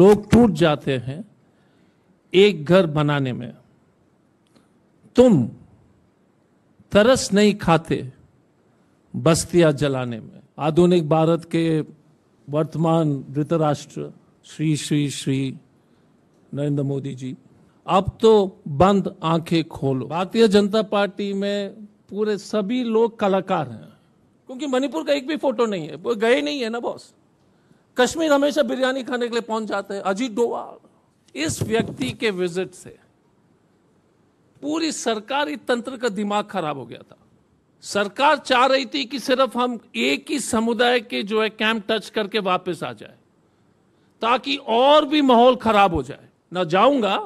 लोग टूट जाते हैं एक घर बनाने में तुम तरस नहीं खाते बस्तियां जलाने में आधुनिक भारत के वर्तमान धृतराष्ट्र श्री श्री श्री नरेंद्र मोदी जी अब तो बंद आंखें खोलो भारतीय जनता पार्टी में पूरे सभी लोग कलाकार हैं क्योंकि मणिपुर का एक भी फोटो नहीं है वो गए नहीं है ना बॉस कश्मीर हमेशा बिरयानी खाने के लिए पहुंच जाते हैं अजीत डोवाल इस व्यक्ति के विजिट से पूरी सरकारी तंत्र का दिमाग खराब हो गया था सरकार चाह रही थी कि सिर्फ हम एक ही समुदाय के जो है कैंप टच करके वापस आ जाए ताकि और भी माहौल खराब हो जाए ना जाऊंगा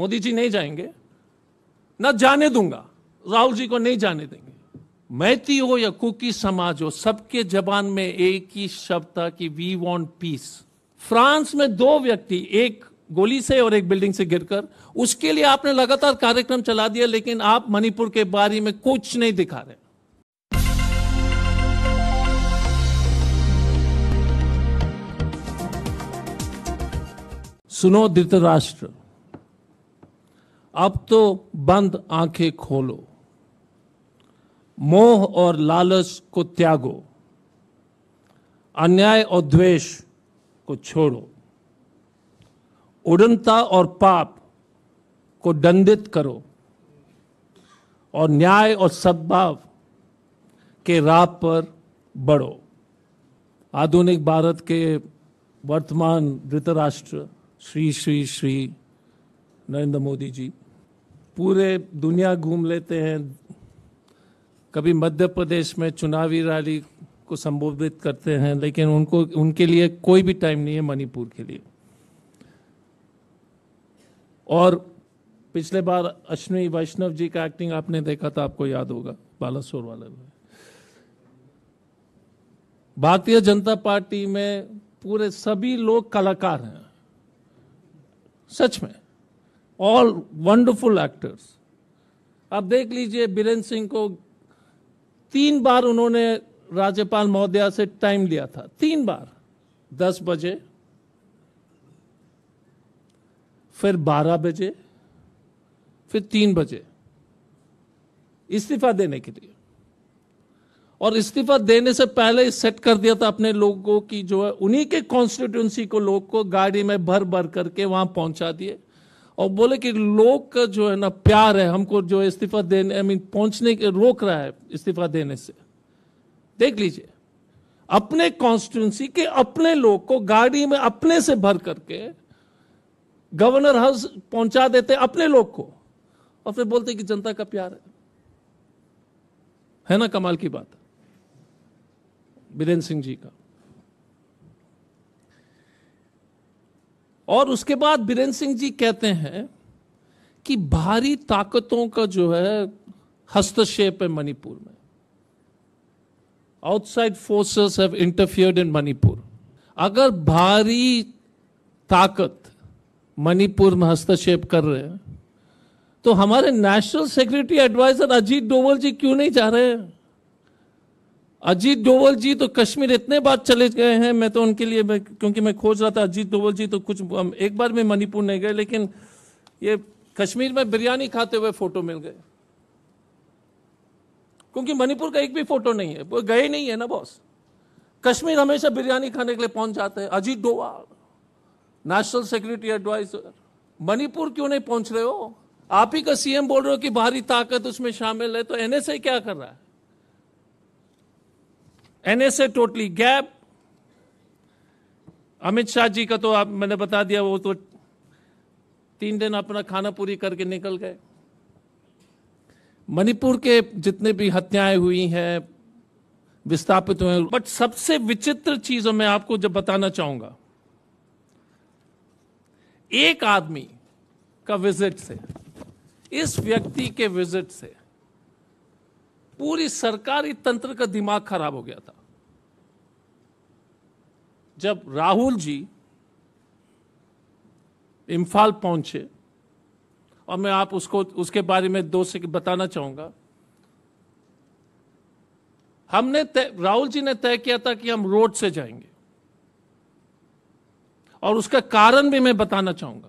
मोदी जी नहीं जाएंगे ना जाने दूंगा राहुल जी को नहीं जाने देंगे मैती हो या कुकी समाज हो सबके जबान में एक ही शब्द था कि वी वॉन्ट पीस फ्रांस में दो व्यक्ति एक गोली से और एक बिल्डिंग से गिरकर उसके लिए आपने लगातार कार्यक्रम चला दिया लेकिन आप मणिपुर के बारे में कुछ नहीं दिखा रहे सुनो धृतराष्ट्र अब तो बंद आंखें खोलो मोह और लालच को त्यागो अन्याय और द्वेष को छोड़ो उड़नता और पाप को दंडित करो और न्याय और सद्भाव के राह पर बढ़ो आधुनिक भारत के वर्तमान धृतराष्ट्र श्री श्री श्री नरेंद्र मोदी जी पूरे दुनिया घूम लेते हैं कभी मध्य प्रदेश में चुनावी रैली को संबोधित करते हैं लेकिन उनको उनके लिए कोई भी टाइम नहीं है मणिपुर के लिए और पिछले बार अश्विनी वैष्णव जी का एक्टिंग आपने देखा था आपको याद होगा बालासोर वाले में भारतीय जनता पार्टी में पूरे सभी लोग कलाकार हैं सच में ऑल वंडरफुल एक्टर्स आप देख लीजिए बीरेन्द्र सिंह को तीन बार उन्होंने राज्यपाल महोदया से टाइम लिया था तीन बार दस बजे फिर बारह बजे फिर तीन बजे इस्तीफा देने के लिए और इस्तीफा देने से पहले सेट कर दिया था अपने लोगों की जो है उन्हीं के कॉन्स्टिट्यूंसी को लोग को गाड़ी में भर भर करके वहां पहुंचा दिए और बोले कि लोग का जो है ना प्यार है हमको जो इस्तीफा देने आई मीन पहुंचने के रोक रहा है इस्तीफा देने से देख लीजिए अपने कॉन्स्टिट्यूंसी के अपने लोग को गाड़ी में अपने से भर करके गवर्नर हाउस पहुंचा देते अपने लोग को और फिर बोलते कि जनता का प्यार है है ना कमाल की बात बीरेंद्र सिंह जी का और उसके बाद बीरेन्द्र सिंह जी कहते हैं कि भारी ताकतों का जो है हस्तक्षेप है मणिपुर में outside forces have interfered in Manipur अगर भारी ताकत मणिपुर में हस्तक्षेप कर रहे हैं तो हमारे national security adviser Ajit Doval ji क्यों नहीं जा रहे हैं अजीत डोवल जी तो कश्मीर इतने बार चले गए हैं मैं तो उनके लिए क्योंकि मैं खोज रहा था अजीत डोवल जी तो कुछ एक बार में मणिपुर नहीं गए लेकिन ये कश्मीर में बिरयानी खाते हुए फोटो मिल गए क्योंकि मणिपुर का एक भी फोटो नहीं है वो गए नहीं है ना बॉस कश्मीर हमेशा बिरयानी खाने के लिए पहुंच जाते हैं Ajit Doval national security adviser Manipur क्यों नहीं पहुंच रहे हो आप ही का सीएम बोल रहे हो कि बाहरी ताकत उसमें शामिल है तो एनएसए क्या कर रहा है NSA totally gap Amit Shah ji का तो आप मैंने बता दिया वो तो तीन दिन अपना खाना पूरी करके निकल गए मणिपुर के जितने भी हत्याएं हुई हैं विस्थापित हुए बट सबसे विचित्र चीजों में आपको जब बताना चाहूंगा एक आदमी का विजिट से इस व्यक्ति के विजिट से पूरी सरकारी तंत्र का दिमाग खराब हो गया था जब राहुल जी इम्फाल पहुंचे और मैं आप उसको उसके बारे में दो से बताना चाहूंगा हमने राहुल जी ने तय किया था कि हम रोड से जाएंगे और उसका कारण भी मैं बताना चाहूंगा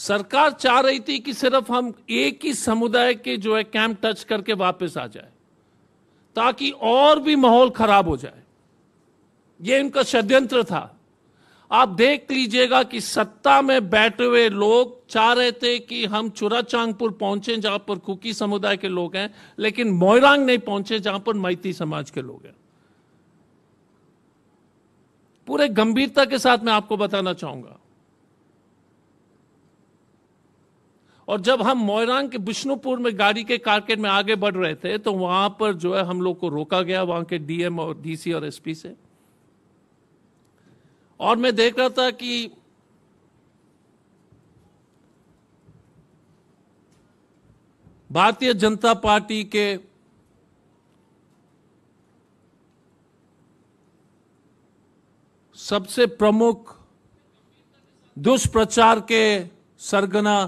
सरकार चाह रही थी कि सिर्फ हम एक ही समुदाय के जो है कैंप टच करके वापस आ जाए ताकि और भी माहौल खराब हो जाए यह इनका षड्यंत्र था आप देख लीजिएगा कि सत्ता में बैठे हुए लोग चाह रहे थे कि हम चुरा पहुंचे जहां पर कुकी समुदाय के लोग हैं लेकिन मोयरांग नहीं पहुंचे जहां पर मैती समाज के लोग हैं पूरे गंभीरता के साथ मैं आपको बताना चाहूंगा और जब हम मोयरांग के बिष्णुपुर में गाड़ी के कारकेट में आगे बढ़ रहे थे तो वहां पर जो है हम लोग को रोका गया वहां के डीएम और डीसी और एसपी से और मैं देख रहा था कि भारतीय जनता पार्टी के सबसे प्रमुख दुष्प्रचार के सरगना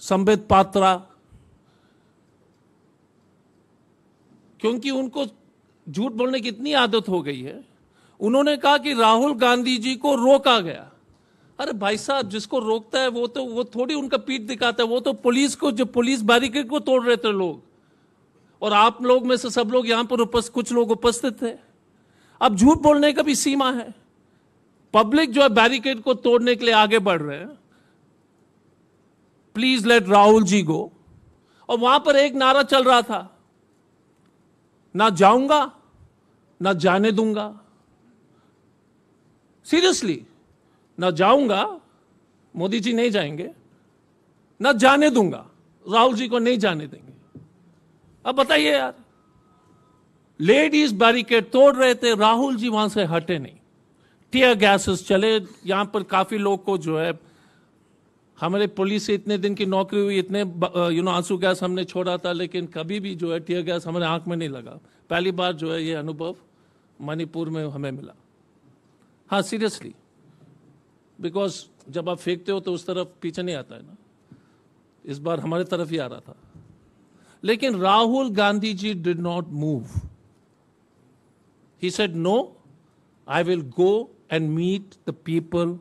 संबित पात्रा क्योंकि उनको झूठ बोलने की इतनी आदत हो गई है उन्होंने कहा कि राहुल गांधी जी को रोका गया अरे भाई साहब जिसको रोकता है वो तो वो थोड़ी उनका पीठ दिखाता है वो तो पुलिस को जो पुलिस बैरिकेड को तोड़ रहे थे लोग और आप लोग में से सब लोग यहां पर उपस्थित कुछ लोग उपस्थित थे अब झूठ बोलने का भी सीमा है पब्लिक जो है बैरिकेड को तोड़ने के लिए आगे बढ़ रहे हैं please let Rahul ji go और वहां पर एक नारा चल रहा था ना जाऊंगा ना जाने दूंगा सीरियसली ना जाऊंगा मोदी जी नहीं जाएंगे ना जाने दूंगा राहुल जी को नहीं जाने देंगे अब बताइए यार लेडीज बैरिकेड तोड़ रहे थे राहुल जी वहां से हटे नहीं टीयर गैसेस चले यहां पर काफी लोग को जो है हमारे पुलिस से इतने दिन की नौकरी हुई इतने यू नो आंसू गैस हमने छोड़ा था लेकिन कभी भी जो है टीयर गैस हमारे आंख में नहीं लगा पहली बार जो है ये अनुभव मणिपुर में हमें मिला हाँ सीरियसली बिकॉज जब आप फेंकते हो तो उस तरफ पीछे नहीं आता है ना इस बार हमारे तरफ ही आ रहा था लेकिन Rahul Gandhi ji did not move he said no I will go and meet the people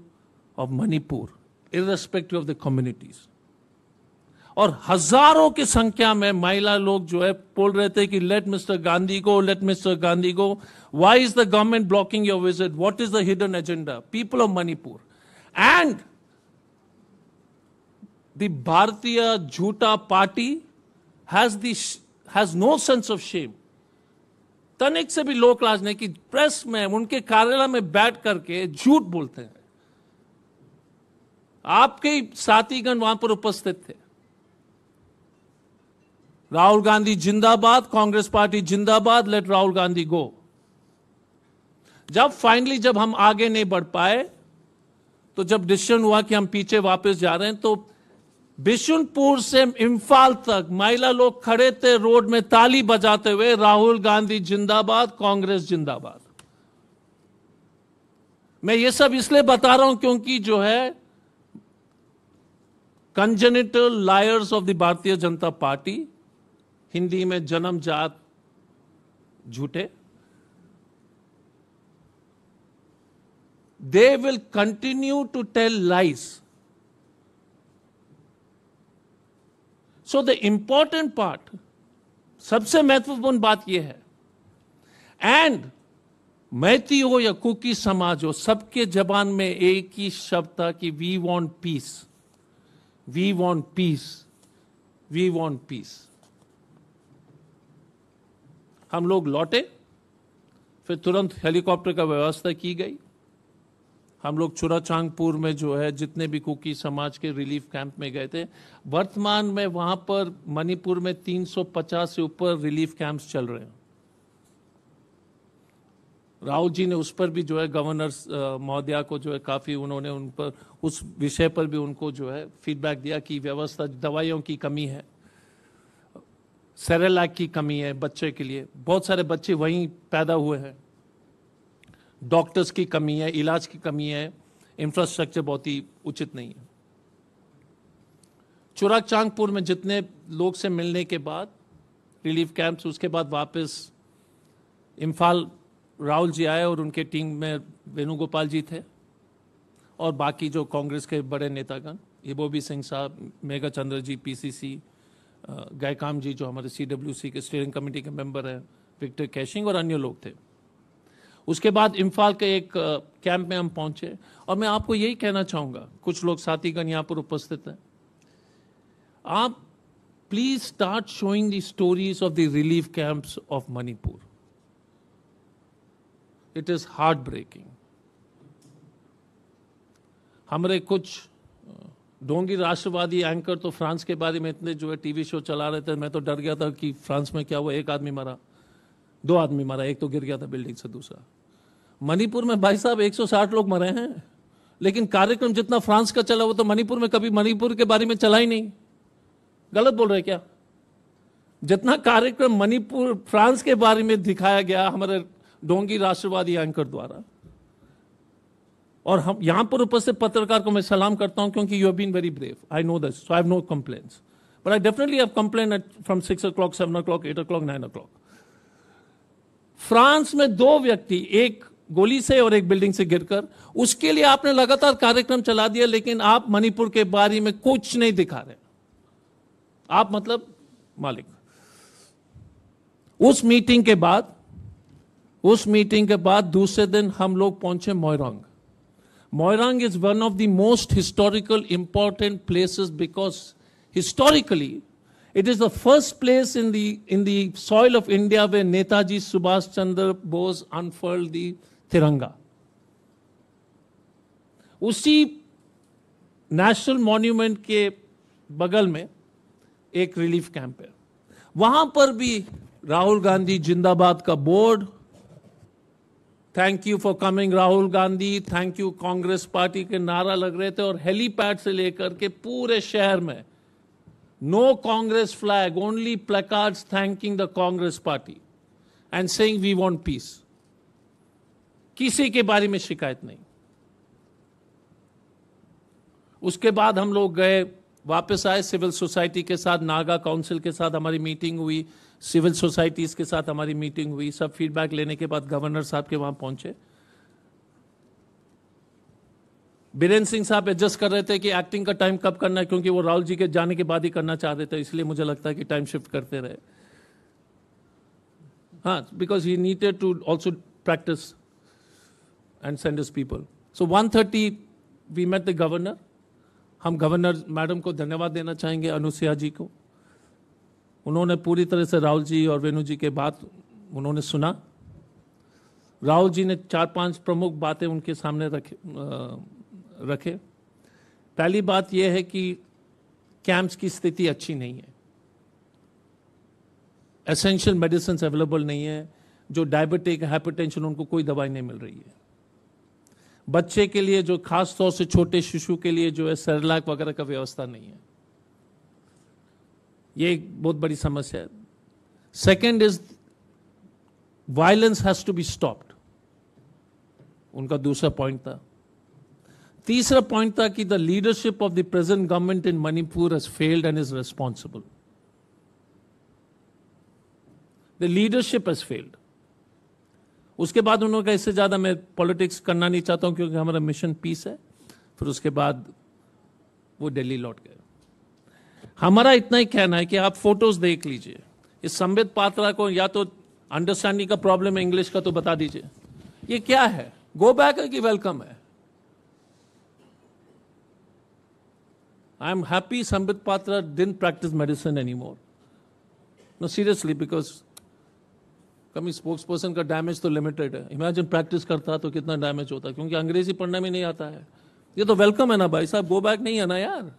of Manipur irrespective of the communities और हजारों की संख्या में महिला लोग जो है बोल रहे थे कि let mister Gandhi go let mister Gandhi go why is the government blocking your visit what is the hidden agenda people of Manipur and the Bharatiya Jhootha party has the has no sense of shame तनिक से भी लोक लाज कि प्रेस में उनके कार्यालय में बैठ करके झूठ बोलते हैं आपके साथीगण वहां पर उपस्थित थे राहुल गांधी जिंदाबाद कांग्रेस पार्टी जिंदाबाद लेट राहुल गांधी गो जब फाइनली जब हम आगे नहीं बढ़ पाए तो जब डिसीजन हुआ कि हम पीछे वापस जा रहे हैं तो बिशुनपुर से इम्फाल तक महिला लोग खड़े थे रोड में ताली बजाते हुए राहुल गांधी जिंदाबाद कांग्रेस जिंदाबाद मैं ये सब इसलिए बता रहा हूं क्योंकि जो है कंजनिटल लायर्स ऑफ द भारतीय जनता पार्टी हिंदी में जन्म जात झूठे they will continue to tell lies so the important part सबसे महत्वपूर्ण बात यह है एंड मैती हो या कुकी समाज हो सबके जबान में एक ही शब्द था कि we want peace We want peace. We want peace. हम लोग लौटे फिर तुरंत हेलीकॉप्टर का व्यवस्था की गई हम लोग चुराचांगपुर में जो है जितने भी कुकी समाज के रिलीफ कैंप में गए थे वर्तमान में वहां पर मणिपुर में 350 से ऊपर रिलीफ कैंप्स चल रहे हैं राहुल जी ने उस पर भी जो है गवर्नर महोदया को जो है काफ़ी उन्होंने उन पर उस विषय पर भी उनको जो है फीडबैक दिया कि व्यवस्था दवाइयों की कमी है सेरेलैक की कमी है बच्चे के लिए बहुत सारे बच्चे वहीं पैदा हुए हैं डॉक्टर्स की कमी है इलाज की कमी है इंफ्रास्ट्रक्चर बहुत ही उचित नहीं है चुराग चांगपुर में जितने लोग से मिलने के बाद रिलीफ कैंप्स उसके बाद वापस इम्फाल राहुल जी आए और उनके टीम में वेणुगोपाल जी थे और बाकी जो कांग्रेस के बड़े नेतागण ये सिंह साहब मेघा चंद्र जी पीसीसी गायकाम जी जो हमारे सीडब्ल्यूसी के स्टेयरिंग कमेटी के मेंबर हैं विक्टर कैशिंग और अन्य लोग थे उसके बाद इम्फाल के एक कैंप में हम पहुंचे और मैं आपको यही कहना चाहूँगा कुछ लोग साथीगण यहाँ पर उपस्थित हैं आप please start showing the stories of the relief camps of Manipur it is heart breaking हमारे कुछ डोंगी राष्ट्रवादी एंकर तो फ्रांस के बारे में इतने जो है टीवी शो चला रहे थे मैं तो डर गया था कि फ्रांस में क्या हुआ एक आदमी मारा दो आदमी मारा एक तो गिर गया था बिल्डिंग से दूसरा मणिपुर में भाई साहब 160 लोग मरे हैं लेकिन कार्यक्रम जितना फ्रांस का चला वो तो मणिपुर में कभी मणिपुर के बारे में चला ही नहीं गलत बोल रहे क्या जितना कार्यक्रम मणिपुर फ्रांस के बारे में दिखाया गया हमारे डोंगी राष्ट्रवादी एंकर द्वारा और हम यहां पर उपस्थित पत्रकार को मैं सलाम करता हूं क्योंकि you have been very brave I know this so I have no complains but I definitely have complain from six o'clock seven o'clock eight o'clock nine o'clock France में दो व्यक्ति एक गोली से और एक building से गिरकर उसके लिए आपने लगातार कार्यक्रम चला दिया लेकिन आप मणिपुर के बारे में कुछ नहीं दिखा रहे आप मतलब मालिक उस मीटिंग के बाद उस मीटिंग के बाद दूसरे दिन हम लोग पहुंचे Moirang Moirang is one of the most historical important places because historically it is the first place in the in the soil of India where Netaji Subhash Chandra Bose unfurl the tiranga उसी नेशनल मॉन्यूमेंट के बगल में एक रिलीफ कैंप है वहां पर भी राहुल गांधी जिंदाबाद का board thank you for coming Rahul Gandhi thank you Congress party के नारा लग रहे थे और हेलीपैड से लेकर के पूरे शहर में no Congress flag only placard thanking the Congress party and saying we want peace किसी के बारे में शिकायत नहीं उसके बाद हम लोग गए वापस आए सिविल सोसाइटी के साथ नागा काउंसिल के साथ हमारी मीटिंग हुई सिविल सोसाइटीज़ के साथ हमारी मीटिंग हुई सब फीडबैक लेने के बाद गवर्नर साहब के वहाँ पहुंचे बीरेन्द्र सिंह साहब एडजस्ट कर रहे थे कि एक्टिंग का टाइम कब करना है क्योंकि वो राहुल जी के जाने के बाद ही करना चाह रहे थे इसलिए मुझे लगता है कि टाइम शिफ्ट करते रहे हाँ because he needed to also and send is people so one thirty we met the governor हम गवर्नर मैडम को धन्यवाद देना चाहेंगे अनुसया जी को उन्होंने पूरी तरह से राहुल जी और वेणु जी के बात उन्होंने सुना राहुल जी ने चार पांच प्रमुख बातें उनके सामने रखे रखे पहली बात यह है कि कैंप्स की स्थिति अच्छी नहीं है एसेंशियल मेडिसिन अवेलेबल नहीं है जो डायबिटिक हाइपरटेंशन उनको कोई दवाई नहीं मिल रही है बच्चे के लिए जो खास तौर से छोटे शिशु के लिए जो है सरलाक वगैरह का व्यवस्था नहीं है ये एक बहुत बड़ी समस्या है second is violence has to be stopped उनका दूसरा पॉइंट था तीसरा पॉइंट था कि the leadership of the present government in Manipur has failed and is responsible the leadership has failed उसके बाद उन्होंने कहा इससे ज़्यादा मैं पॉलिटिक्स करना नहीं चाहता हूं क्योंकि हमारा मिशन पीस है फिर उसके बाद वो दिल्ली लौट गए हमारा इतना ही कहना है कि आप फोटोज देख लीजिए इस संबित पात्रा को या तो अंडरस्टैंडिंग का प्रॉब्लम है इंग्लिश का तो बता दीजिए ये क्या है गो बैक है कि वेलकम है I am happy Sambit Patra didn't practice medicine anymore no seriously because कभी स्पोक्स पर्सन का डैमेज तो लिमिटेड है इमेजिन प्रैक्टिस करता तो कितना डैमेज होता क्योंकि अंग्रेजी पढ़ने में नहीं आता है ये तो वेलकम है ना भाई साहब गो बैक नहीं है ना यार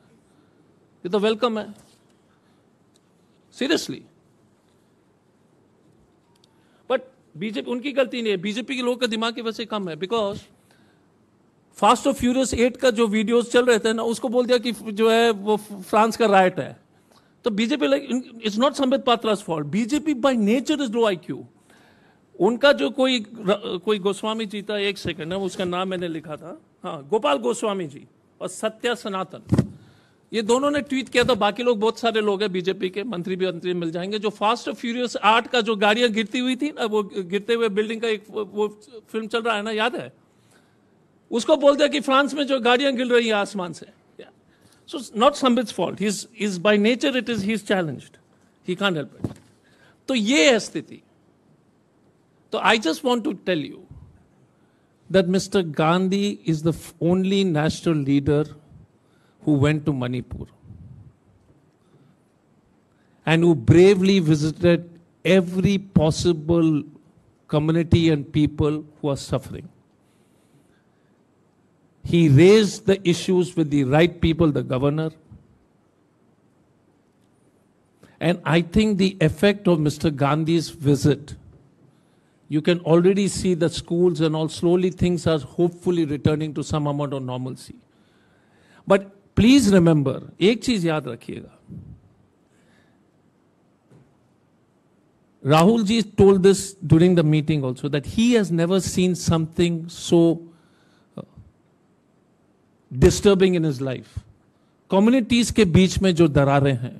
ये तो वेलकम है सीरियसली बट बीजेपी उनकी गलती नहीं है बीजेपी के लोगों का दिमाग की वजह से कम है because fast of furious eight का जो वीडियोस चल रहे थे ना उसको बोल दिया कि जो है वो फ्रांस का राइट है तो BJP like it's not Sambit Patra fault BJP by nature is low I Q उनका जो कोई कोई गोस्वामी जी था एक सेकंड है उसका नाम मैंने लिखा था हाँ गोपाल गोस्वामी जी और सत्या सनातन ये दोनों ने ट्वीट किया था बाकी लोग बहुत सारे लोग हैं बीजेपी के मंत्री भी मंत्री मिल जाएंगे जो फास्ट और फ्यूरियस आर्ट का जो गाड़ियां गिरती हुई थी ना वो गिरते हुए बिल्डिंग का एक वो फिल्म चल रहा है ना याद है उसको बोल दिया कि फ्रांस में जो गाड़ियां गिर रही हैं आसमान से so not Sambit's fault is is by nature it is he is challenge he can't help it तो ये है स्थिति तो I just want to tell you that mister Gandhi is the only national leader who went to Manipur and who bravely visited every possible community and people who are suffering. He raised the issues with the right people, the governor. And I think the effect of Mr. Gandhi's visit, you can already see the schools and all, slowly things are hopefully returning to some amount of normalcy. But please remember एक चीज याद रखिएगा Rahul ji told this during the meeting also that he has never seen something so disturbing in his life communities के बीच में जो दरारे हैं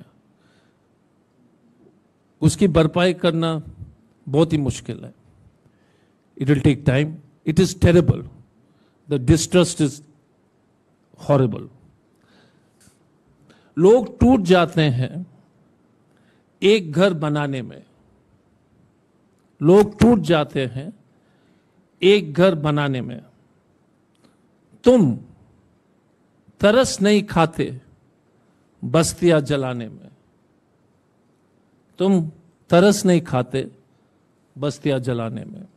उसकी भरपाई करना बहुत ही मुश्किल है it will take time it is terrible the distrust is horrible लोग टूट जाते हैं एक घर बनाने में लोग टूट जाते हैं एक घर बनाने में तुम तरस नहीं खाते बस्तियां जलाने में तुम तरस नहीं खाते बस्तियां जलाने में